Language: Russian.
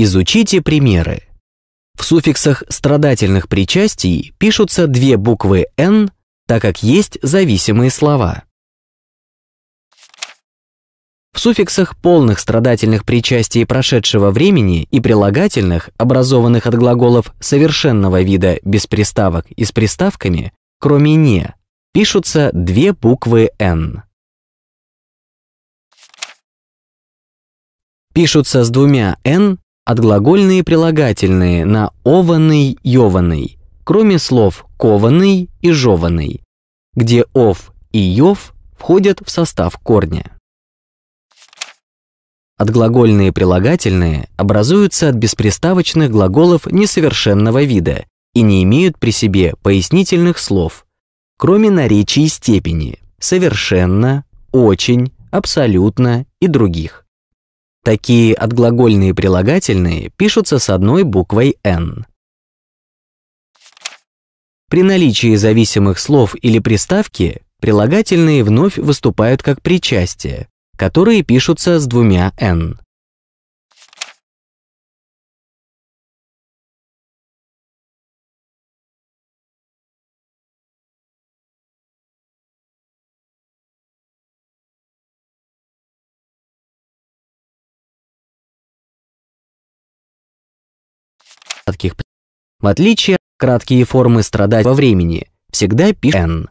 Изучите примеры. В суффиксах страдательных причастий пишутся две буквы «н», так как есть зависимые слова. В суффиксах полных страдательных причастий прошедшего времени и прилагательных, образованных от глаголов совершенного вида без приставок и с приставками, кроме «не», пишутся две буквы «н». Пишутся с двумя «н» отглагольные прилагательные на «ованный», «ёванный», кроме слов кованный и жеванный, где «ов» и «ёв» входят в состав корня. Отглагольные прилагательные образуются от бесприставочных глаголов несовершенного вида и не имеют при себе пояснительных слов, кроме наречий степени «совершенно», «очень», «абсолютно» и других. Такие отглагольные прилагательные пишутся с одной буквой «н». При наличии зависимых слов или приставки прилагательные вновь выступают как причастие, которые пишутся с двумя «н». кратких В отличие, краткие формы страдать во времени всегда пишут «н».